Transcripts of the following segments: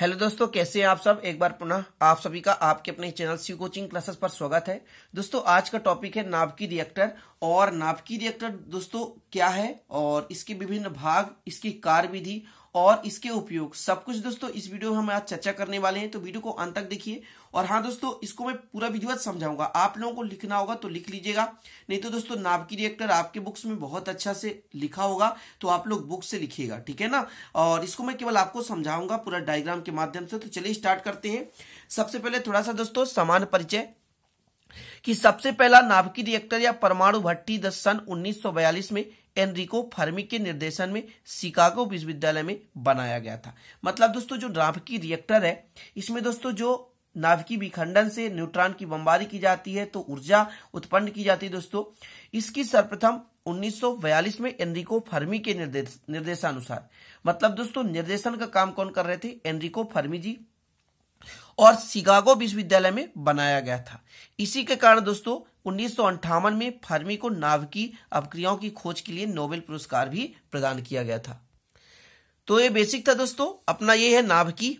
hello दोस्तों कैसे हैं आप सब एक बार पुनः आप सभी का आपके अपने चैनल सी कोचिंग क्लासेस पर स्वागत है दोस्तों आज का टॉपिक है नाभिकीय रिएक्टर और नाभिकीय रिएक्टर दोस्तों क्या है और इसके विभिन्न भाग इसकी कार्यविधि और इसके उपयोग सब कुछ दोस्तों इस वीडियो में हम आज चर्चा करने वाले हैं तो वीडियो को अंत तक देखिए और हाँ दोस्तों इसको मैं पूरा विधिवत समझाऊंगा आप लोगों को लिखना होगा तो लिख लीजिएगा नहीं तो दोस्तों नाभकी रिएक्टर आपके बुक्स में बहुत अच्छा से लिखा होगा तो आप लोग बुक से लिखिएगा ठीक है ना और इसको मैं केवल आपको समझाऊंगा पूरा डायग्राम के माध्यम से तो चलिए स्टार्ट करते हैं सबसे पहले थोड़ा सा दोस्तों समान परिचय कि सबसे पहला नाभकी रिएक्टर या परमाणु भट्टी दस सन उन्नीस में एनरिको फर्मी के निर्देशन में शिकागो विश्वविद्यालय में बनाया गया था मतलब दोस्तों जो नाभकी रिएक्टर है इसमें दोस्तों जो नाभिकी विखंडन से न्यूट्रॉन की बमबारी की जाती है तो ऊर्जा उत्पन्न की जाती है दोस्तों इसकी सर्वप्रथम 1942 में एनरिको फर्मी के निर्देश निर्देशानुसार मतलब दोस्तों निर्देशन का काम कौन कर रहे थे एनरिको फर्मी जी और शिकागो विश्वविद्यालय में बनाया गया था इसी के कारण दोस्तों उन्नीस में फर्मी को नाभिकी अपक्रियाओं की खोज के लिए नोबेल पुरस्कार भी प्रदान किया गया था तो ये बेसिक था दोस्तों अपना ये है नाभिकी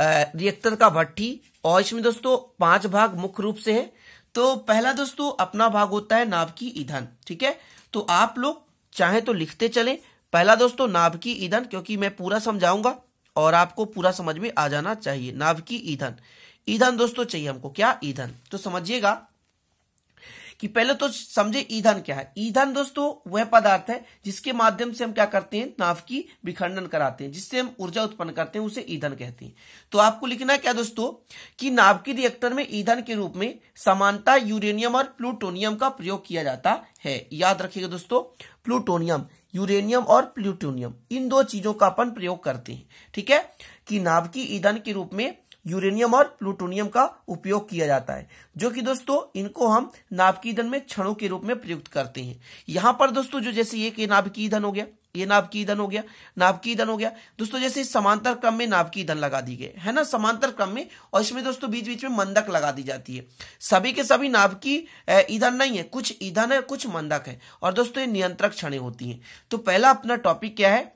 रिएक्टर का भट्टी और इसमें दोस्तों पांच भाग मुख्य रूप से है तो पहला दोस्तों अपना भाग होता है नाभ की ईंधन ठीक है तो आप लोग चाहे तो लिखते चले पहला दोस्तों नाभ की ईंधन क्योंकि मैं पूरा समझाऊंगा और आपको पूरा समझ में आ जाना चाहिए नाभ की ईंधन ईंधन दोस्तों चाहिए हमको क्या ईंधन तो समझिएगा कि पहले तो समझे ईंधन क्या है ईंधन दोस्तों वह पदार्थ है जिसके माध्यम से हम क्या करते हैं नाव की विखंडन कराते हैं जिससे हम ऊर्जा उत्पन्न करते हैं उसे ईंधन कहते हैं तो आपको लिखना क्या दोस्तों कि नाव की रिएक्टर में ईंधन के रूप में समानता यूरेनियम और प्लूटोनियम का प्रयोग किया जाता है याद रखेगा दोस्तों प्लूटोनियम यूरेनियम और प्लूटोनियम इन दो चीजों का अपन प्रयोग करते हैं ठीक है कि नाव की ईंधन के रूप में यूरेनियम और प्लूटोनियम का उपयोग किया जाता है जो कि दोस्तों इनको हम नाभिकीय धन में क्षणों के रूप में प्रयुक्त करते हैं यहां पर दोस्तों जो जैसे ये नाभिकीय धन हो गया ये नाभिकीय धन हो गया नाभिकीय ईंधन हो गया दोस्तों जैसे समांतर क्रम में नाभिकीय धन लगा दी गए है ना समांतर क्रम में और इसमें दोस्तों बीच बीच में मंदक लगा दी जाती है सभी के सभी नाभिकीय ईंधन नहीं है कुछ ईंधन है कुछ मंदक है और दोस्तों ये नियंत्रक क्षणें होती हैं तो पहला अपना टॉपिक क्या है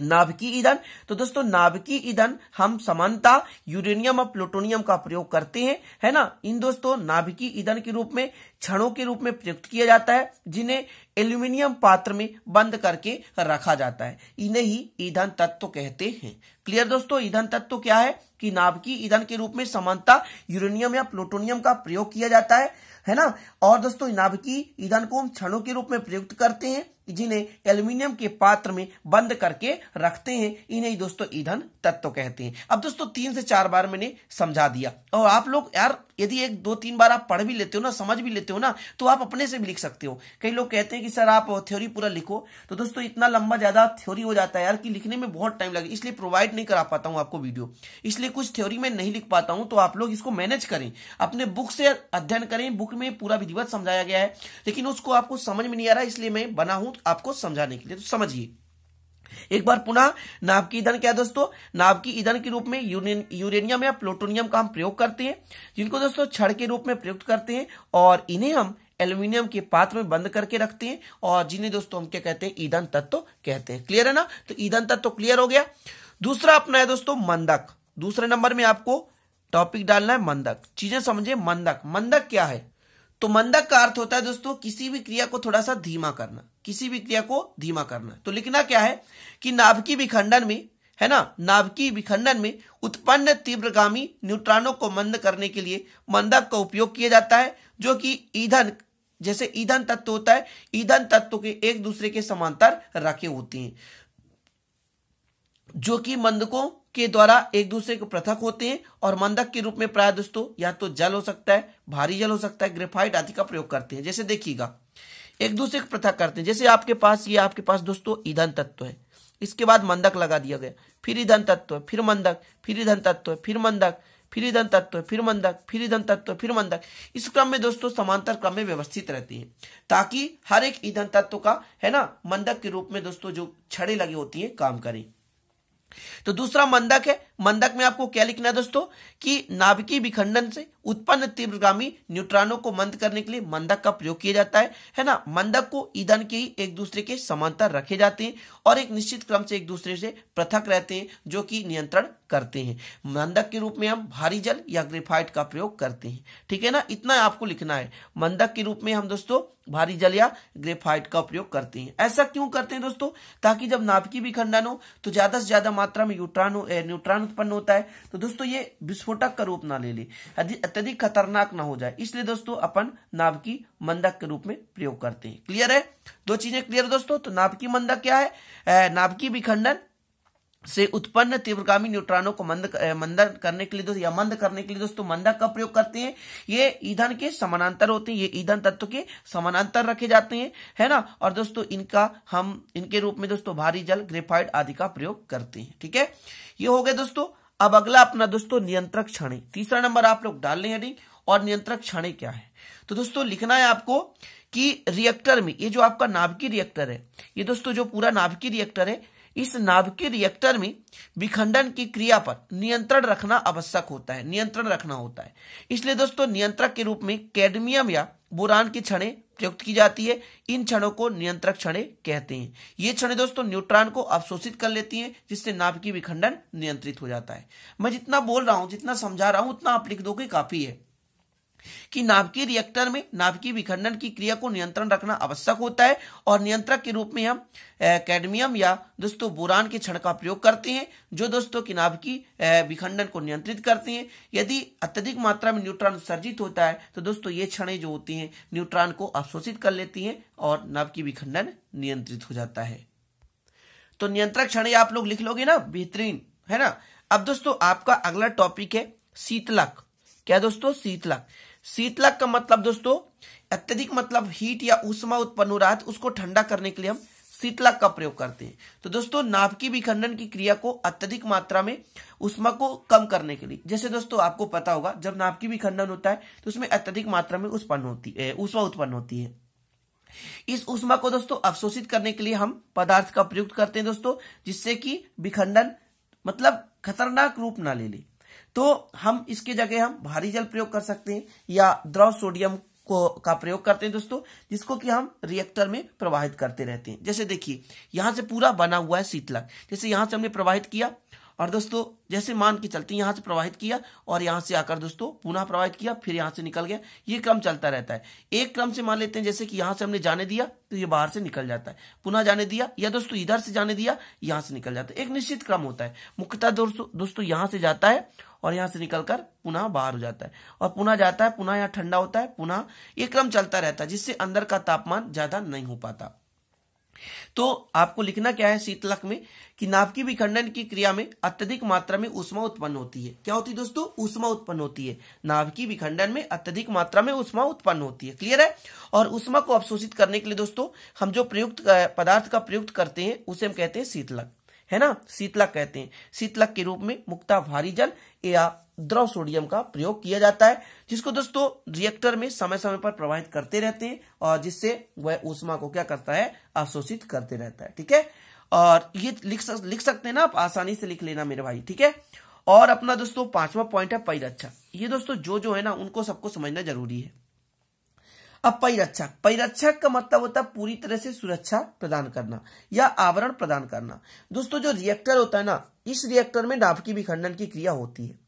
नाभिकीय ईंधन तो दोस्तों नाभिकीय ईंधन हम समानता यूरेनियम और प्लूटोनियम का प्रयोग करते हैं है ना इन दोस्तों नाभिकीय ईंधन के रूप में क्षणों के रूप में प्रयुक्त किया जाता है जिन्हें एल्यूमिनियम पात्र में बंद करके रखा जाता है इन्हें ही ईंधन तत्व कहते हैं क्लियर दोस्तों ईंधन तत्व क्या है कि नाभिकीय ईंधन के रूप में समानता यूरेनियम या प्लूटोनियम का प्रयोग किया जाता है है ना और दोस्तों नाभिकीय ईंधन को हम क्षणों के रूप में प्रयुक्त करते हैं जिन्हें एल्यूमिनियम के पात्र में बंद करके रखते हैं इन्हें दोस्तों ईंधन तत्व कहते हैं अब दोस्तों तीन से चार बार मैंने समझा दिया और आप लोग यार यदि एक दो तीन बार आप पढ़ भी लेते हो ना समझ भी लेते हो ना तो आप अपने से भी लिख सकते हो कई लोग कहते हैं कि सर आप थ्योरी पूरा लिखो तो दोस्तों इतना लंबा ज्यादा थ्योरी हो जाता है यार कि लिखने में बहुत टाइम लगे इसलिए प्रोवाइड नहीं करा पाता हूं आपको वीडियो इसलिए कुछ थ्योरी में नहीं लिख पाता हूं तो आप लोग इसको मैनेज करें अपने बुक से अध्ययन करें बुक में पूरा विधिवत समझाया गया है लेकिन उसको आपको समझ में नहीं आ रहा इसलिए मैं बना हूं आपको समझाने के लिए तो समझिए एक बार पुनः नाभ की ईंधन क्या है दोस्तों नाभ की ईंधन के रूप में यूरेनियम या प्लूटोनियम का हम प्रयोग करते हैं जिनको दोस्तों छड़ के रूप में प्रयुक्त करते हैं और इन्हें हम एल्यूमिनियम के पात्र में बंद करके रखते हैं और जिन्हें दोस्तों हम क्या कहते हैं ईंधन तत्व तो कहते हैं क्लियर है ना तो ईंधन तत्व तो क्लियर हो गया दूसरा अपना है दोस्तों मंदक दूसरे नंबर में आपको टॉपिक डालना है मंदक चीजें समझे मंदक मंदक क्या है तो मंदक का अर्थ होता है दोस्तों किसी भी क्रिया को थोड़ा सा धीमा करना किसी भी क्रिया को धीमा करना तो लिखना क्या है कि नाभिकी विखंडन में है ना नाभिकी विखंडन में उत्पन्न तीव्रगामी न्यूट्रॉनों को मंद करने के लिए मंदक का उपयोग किया जाता है जो कि ईंधन जैसे ईंधन तत्व होता है ईंधन तत्व के एक दूसरे के समांतर रखे होते हैं जो कि मंदकों के द्वारा एक दूसरे को पृथक होते हैं और मंदक के रूप में प्राय दोस्तों या तो जल हो सकता है भारी जल हो सकता है ग्रेफाइट आदि का प्रयोग करते हैं जैसे देखिएगा एक दूसरे को पृथक करते हैं जैसे आपके पास ये आपके पास दोस्तों ईधन तत्व है इसके बाद मंदक लगा दिया गया फिर ईधन तत्व फिर मंदक फिर ईधन तत्व फिर मंदक फिर ईधन तत्व फिर मंदक फिर ईधन तत्व फिर मंदक इस क्रम में दोस्तों समांतर क्रम में व्यवस्थित रहती है ताकि हर एक ईधन तत्व का है ना मंदक के रूप में दोस्तों जो छड़े लगी होती है काम करें तो दूसरा मंदक है मंदक में आपको क्या लिखना है दोस्तों कि नाभिकीय विखंडन से उत्पन्न तीव्रगामी न्यूट्रॉनों को मंद करने के लिए मंदक का प्रयोग किया जाता है है ना मंदक को ईंधन के एक दूसरे के समांतर रखे जाते हैं और एक निश्चित क्रम से एक दूसरे से पृथक रहते हैं जो कि नियंत्रण करते हैं मंदक के रूप में हम भारी जल या ग्रेफाइट का प्रयोग करते हैं ठीक है ना इतना आपको लिखना है मंदक के रूप में हम दोस्तों भारी जल या ग्रेफाइट का प्रयोग करते हैं ऐसा क्यों करते हैं दोस्तों ताकि जब नाभिकीय विखंडन हो तो ज्यादा से ज्यादा मात्रा में यूट्रॉन न्यूट्रॉन उत्पन्न होता है तो दोस्तों ये विस्फोटक का रूप ना ले ले अत्यधिक खतरनाक ना हो जाए इसलिए दोस्तों अपन नाभिकीय मंदक के रूप में प्रयोग करते हैं क्लियर है दो चीजें क्लियर दोस्तों तो नाभिकीय मंदक क्या है नाभिकीय विखंडन से उत्पन्न तीव्रगामी न्यूट्रॉनों को मंद मंदन करने के लिए दोस्तों या मंद करने के लिए दोस्तों तो मंदा का प्रयोग करते हैं ये ईंधन के समानांतर होते हैं ये ईंधन तत्व के समानांतर रखे जाते हैं है ना और दोस्तों इनका हम इनके रूप में दोस्तों भारी जल ग्रेफाइड आदि का प्रयोग करते हैं ठीक है ये हो गया दोस्तों अब अगला अपना दोस्तों नियंत्रक क्षण तीसरा नंबर आप लोग डाल रहे हैं और नियंत्रक क्षण क्या है तो दोस्तों लिखना है आपको कि रिएक्टर में ये जो आपका नाभिकीय रिएक्टर है ये दोस्तों जो पूरा नाभिकीय रिएक्टर है इस नाभिकीय रिएक्टर में विखंडन की क्रिया पर नियंत्रण रखना आवश्यक होता है नियंत्रण रखना होता है इसलिए दोस्तों नियंत्रक के रूप में कैडमियम या बुरान की क्षणें प्रयुक्त की जाती है इन क्षणों को नियंत्रक क्षणे कहते हैं ये क्षण दोस्तों न्यूट्रॉन को अवशोषित कर लेती हैं जिससे नाभिकीय विखंडन नियंत्रित हो जाता है मैं जितना बोल रहा हूं जितना समझा रहा हूं उतना आप लिख दो काफी है कि नाभिकीय रिएक्टर में नाभिकीय विखंडन की क्रिया को नियंत्रण रखना आवश्यक होता है और नियंत्रक के रूप में हम कैडमियम या दोस्तों बुरान के क्षण का प्रयोग करते हैं जो दोस्तों की नाभिकीय विखंडन को नियंत्रित करते हैं यदि अत्यधिक मात्रा में न्यूट्रॉन उत्सर्जित होता है तो दोस्तों ये क्षण जो होती है न्यूट्रॉन को अवशोषित कर लेती है और नाभिकीय विखंडन नियंत्रित हो जाता है तो नियंत्रक क्षण आप लोग लिख लोगे ना बेहतरीन है ना अब दोस्तों आपका अगला टॉपिक है शीतलक क्या दोस्तों शीतलक शीतलक का मतलब दोस्तों अत्यधिक मतलब हीट या उष्मा उत्पन्न हो रहा है तो उसको ठंडा करने के लिए हम शीतलक का प्रयोग करते हैं तो दोस्तों नाभिकीय विखंडन की क्रिया को अत्यधिक मात्रा में उष्मा को कम करने के लिए जैसे दोस्तों आपको पता होगा जब नाभिकीय विखंडन होता है तो उसमें अत्यधिक मात्रा में उत्पन्न होती है उष्मा उत्पन्न होती है इस उष्मा को दोस्तों अवशोषित करने के लिए हम पदार्थ का प्रयोग करते हैं दोस्तों जिससे कि विखंडन मतलब खतरनाक रूप ना ले ले तो हम इसके जगह हम भारी जल प्रयोग कर सकते हैं या द्रव सोडियम को का प्रयोग करते हैं दोस्तों जिसको कि हम रिएक्टर में प्रवाहित करते रहते हैं जैसे देखिए यहां से पूरा बना हुआ है शीतलक जैसे यहां से हमने प्रवाहित किया और दोस्तों जैसे मान के चलते यहां से प्रवाहित किया और यहाँ से आकर दोस्तों पुनः प्रवाहित किया फिर यहाँ से निकल गया ये क्रम चलता रहता है एक क्रम से मान लेते हैं जैसे कि यहाँ से हमने जाने दिया तो ये बाहर से निकल जाता है पुनः जाने दिया या दोस्तों इधर से जाने दिया यहाँ से निकल जाता है एक निश्चित क्रम होता है मुख्यतः दोस्तों दोस्तों यहाँ से जाता है और यहाँ से निकलकर पुनः बाहर हो जाता है और पुनः जाता है पुनः यहाँ ठंडा होता है पुनः ये क्रम चलता रहता है जिससे अंदर का तापमान ज्यादा नहीं हो पाता तो आपको लिखना क्या है शीतलक में कि नाभिकीय विखंडन की क्रिया में अत्यधिक मात्रा में उष्मा उत्पन्न होती है क्या होती है दोस्तों उष्मा उत्पन्न होती है नाभिकीय विखंडन में अत्यधिक मात्रा में उष्मा उत्पन्न होती है क्लियर है और उष्मा को अवशोषित करने के लिए दोस्तों हम जो प्रयुक्त पदार्थ का प्रयुक्त करते हैं उसे हम कहते हैं शीतलक है ना शीतलक कहते हैं शीतलक के रूप में मुक्ता भारी जल या द्रव सोडियम का प्रयोग किया जाता है जिसको दोस्तों रिएक्टर में समय समय पर प्रवाहित करते रहते हैं और जिससे वह ऊष्मा को क्या करता है अवशोषित करते रहता है ठीक है और ये लिख सक, लिख सकते हैं ना आप आसानी से लिख लेना मेरे भाई ठीक है और अपना दोस्तों पांचवा पॉइंट है परिरक्षा ये दोस्तों जो जो है ना उनको सबको समझना जरूरी है अब परिरक्षक परिरक्षक का मतलब होता है पूरी तरह से सुरक्षा प्रदान करना या आवरण प्रदान करना दोस्तों जो रिएक्टर होता है ना इस रिएक्टर में की विखंडन की क्रिया होती है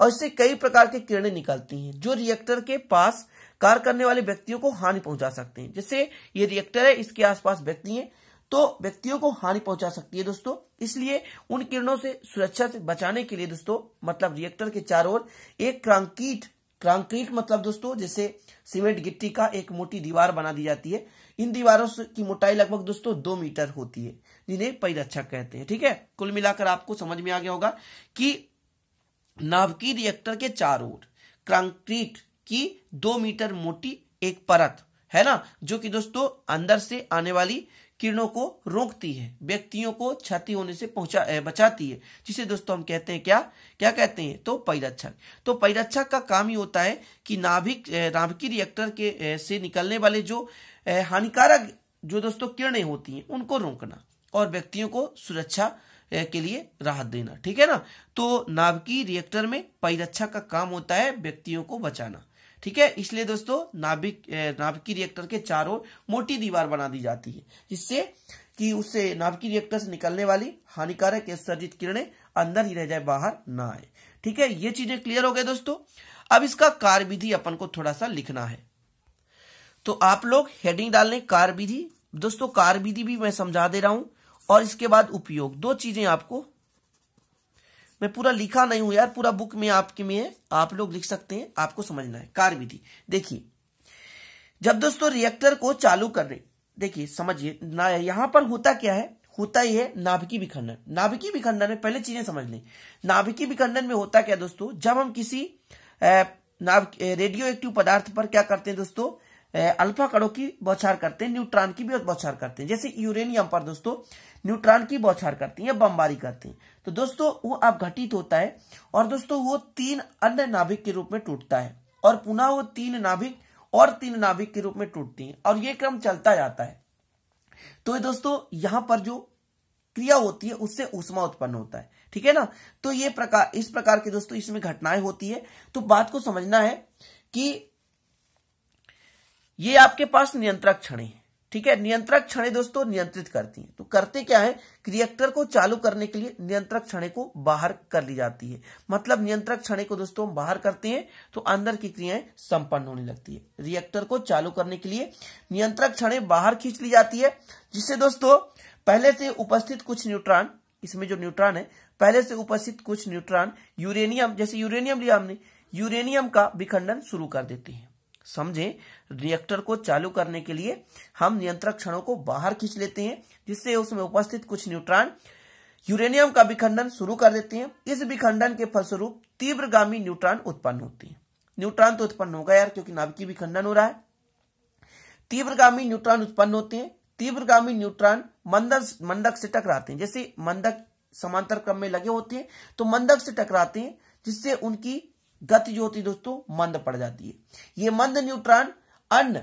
और इससे कई प्रकार के किरणें निकलती हैं जो रिएक्टर के पास कार्य करने वाले व्यक्तियों को हानि पहुंचा सकते हैं जैसे ये रिएक्टर है इसके आसपास व्यक्ति है तो व्यक्तियों को हानि पहुंचा सकती है दोस्तों इसलिए उन किरणों से सुरक्षा से बचाने के लिए दोस्तों मतलब रिएक्टर के चारों ओर एक क्रांकीट कंक्रीट मतलब दोस्तों जैसे सीमेंट गिट्टी का एक मोटी दीवार बना दी जाती है इन दीवारों की मोटाई लगभग दोस्तों दो मीटर होती है जिन्हें परिरक्षक कहते हैं ठीक है कुल मिलाकर आपको समझ में आ गया होगा कि नाभिकीय रिएक्टर के चार ओर कंक्रीट की दो मीटर मोटी एक परत है ना जो कि दोस्तों अंदर से आने वाली किरणों को रोकती है व्यक्तियों को क्षति होने से पहुंचा बचाती है जिसे दोस्तों हम कहते हैं क्या क्या कहते हैं तो परिरक्षक तो परिरक्षक का काम ही होता है कि नाभिक नाभिकी रिएक्टर के से निकलने वाले जो हानिकारक जो दोस्तों किरणें होती हैं उनको रोकना और व्यक्तियों को सुरक्षा के लिए राहत देना ठीक है ना तो नाभिकी रिएक्टर में परिरक्षक का काम होता है व्यक्तियों को बचाना ठीक है इसलिए दोस्तों नाभिक नाभिकी रिएक्टर के चारों मोटी दीवार बना दी जाती है जिससे कि उससे नाभिकी रिएक्टर से निकलने वाली हानिकारक उत्सर्जित किरणें अंदर ही रह जाए बाहर ना आए ठीक है ये चीजें क्लियर हो गए दोस्तों अब इसका कार्य विधि अपन को थोड़ा सा लिखना है तो आप लोग हेडिंग डाल लें कार्य विधि दोस्तों कार्य विधि भी मैं समझा दे रहा हूं और इसके बाद उपयोग दो चीजें आपको मैं पूरा लिखा नहीं हूं यार पूरा बुक में आपके में है आप लोग लिख सकते हैं आपको समझना है कार्य विधि देखिए जब दोस्तों रिएक्टर को चालू कर रहे देखिए समझिए ना यहां पर होता क्या है होता ही है नाभिकी विखंडन नाभिकी विखंडन में पहले चीजें समझ लें नाभिकी विखंडन में होता क्या दोस्तों जब हम किसी रेडियो एक्टिव पदार्थ पर क्या करते हैं दोस्तों अल्फा कणों की बौछार करते हैं न्यूट्रॉन की भी बौछार करते हैं जैसे यूरेनियम पर दोस्तों न्यूट्रॉन की बौछार करती है बमबारी करते हैं तो दोस्तों वो घटित होता है और दोस्तों वो तीन अन्य नाभिक के रूप में टूटता है और पुनः वो तीन नाभिक और तीन नाभिक के रूप में टूटती है और ये क्रम चलता जाता है तो दोस्तों यहां पर जो क्रिया होती है उससे उष्मा उत्पन्न होता है ठीक है ना तो ये प्रकार इस प्रकार के दोस्तों इसमें घटनाएं होती है तो बात को समझना है कि ये आपके पास नियंत्रक क्षण है ठीक है नियंत्रक क्षण दोस्तों नियंत्रित करती है तो करते क्या है रिएक्टर को चालू करने के लिए नियंत्रक क्षण को बाहर कर ली जाती है मतलब नियंत्रक क्षण को दोस्तों हम बाहर करते हैं तो अंदर की क्रियाएं संपन्न होने लगती है रिएक्टर को चालू करने के लिए नियंत्रक क्षण बाहर खींच ली जाती है जिससे दोस्तों पहले से उपस्थित कुछ न्यूट्रॉन इसमें जो न्यूट्रॉन है पहले से उपस्थित कुछ न्यूट्रॉन यूरेनियम जैसे यूरेनियम लिया हमने यूरेनियम का विखंडन शुरू कर देते हैं समझे रिएक्टर को चालू करने के लिए हम नियंत्रक क्षणों को बाहर खींच लेते हैं जिससे उसमें उपस्थित कुछ न्यूट्रॉन यूरेनियम का विखंडन शुरू कर देते हैं इस विखंडन के फलस्वरूप तीव्रगामी न्यूट्रॉन उत्पन्न होते हैं न्यूट्रॉन तो उत्पन्न होगा यार क्योंकि नाभिकीय विखंडन हो रहा है तीव्रगामी न्यूट्रॉन उत्पन्न होते हैं तीव्रगामी न्यूट्रॉन मंदक मंदक से टकराते हैं जैसे मंदक समांतर क्रम में लगे होते हैं तो मंदक से टकराते हैं जिससे उनकी गति जो होती है दोस्तों मंद पड़ जाती है ये मंद न्यूट्रॉन अन्य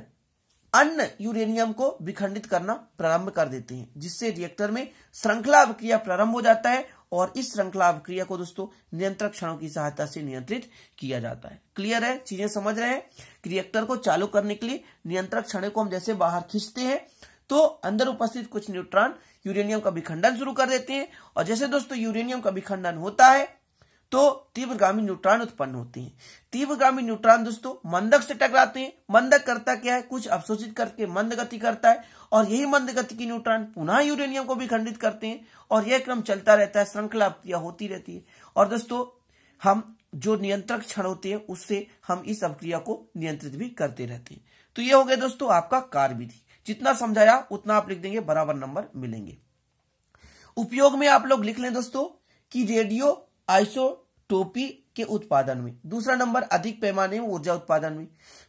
अन्य यूरेनियम को विखंडित करना प्रारंभ कर देते हैं जिससे रिएक्टर में श्रृंखला अभिक्रिया प्रारंभ हो जाता है और इस श्रृंखला अभिक्रिया को दोस्तों नियंत्रक क्षणों की सहायता से नियंत्रित किया जाता है क्लियर है चीजें समझ रहे हैं कि रिएक्टर को चालू करने के लिए नियंत्रक क्षण को हम जैसे बाहर खींचते हैं तो अंदर उपस्थित कुछ न्यूट्रॉन यूरेनियम का विखंडन शुरू कर देते हैं और जैसे दोस्तों यूरेनियम का विखंडन होता है तो तीव्रगामी न्यूट्रॉन उत्पन्न होते हैं तीव्रगामी न्यूट्रॉन दोस्तों मंदक से टकराते हैं मंदक करता क्या है कुछ अवशोषित करके मंद गति करता है और यही मंद गति की न्यूट्रॉन पुनः यूरेनियम को भी खंडित करते हैं और यह क्रम चलता रहता है श्रृंखला होती रहती है और दोस्तों हम जो नियंत्रक क्षण होते हैं उससे हम इस अवक्रिया को नियंत्रित भी करते रहते हैं तो ये हो गया दोस्तों आपका कार्य विधि जितना समझाया उतना आप लिख देंगे बराबर नंबर मिलेंगे उपयोग में आप लोग लिख लें दोस्तों कि रेडियो आइसोटोपी के उत्पादन में दूसरा नंबर अधिक पैमाने में ऊर्जा उत्पादन में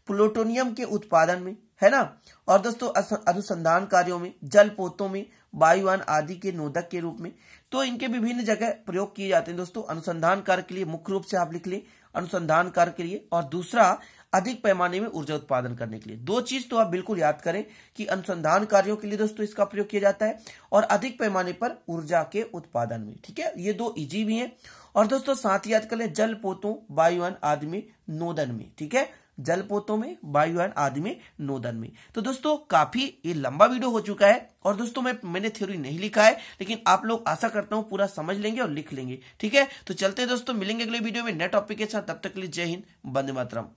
प्लूटोनियम के उत्पादन में है ना और दोस्तों अनुसंधान कार्यों में जल पोतों में वायुवान आदि के नोदक के रूप में तो इनके विभिन्न जगह प्रयोग किए जाते हैं दोस्तों अनुसंधान कार्य के लिए मुख्य रूप से आप लिख लें अनुसंधान कार्य के लिए और दूसरा अधिक पैमाने में ऊर्जा उत्पादन करने के लिए दो चीज तो आप बिल्कुल याद करें कि अनुसंधान कार्यों के लिए दोस्तों इसका प्रयोग किया जाता है और अधिक पैमाने पर ऊर्जा के उत्पादन में ठीक है ये दो इजी भी हैं और दोस्तों साथ याद कर लें जल पोतों वायुयान आदमी नोदन में ठीक है जल पोतों में वायुयान आदमी नोदन में तो दोस्तों काफी ये लंबा वीडियो हो चुका है और दोस्तों मैं मैंने थ्योरी नहीं लिखा है लेकिन आप लोग आशा करता हूं पूरा समझ लेंगे और लिख लेंगे ठीक है तो चलते हैं दोस्तों मिलेंगे अगले वीडियो में नेट टॉपिक के साथ तब तक के लिए जय हिंद बंदे मातरम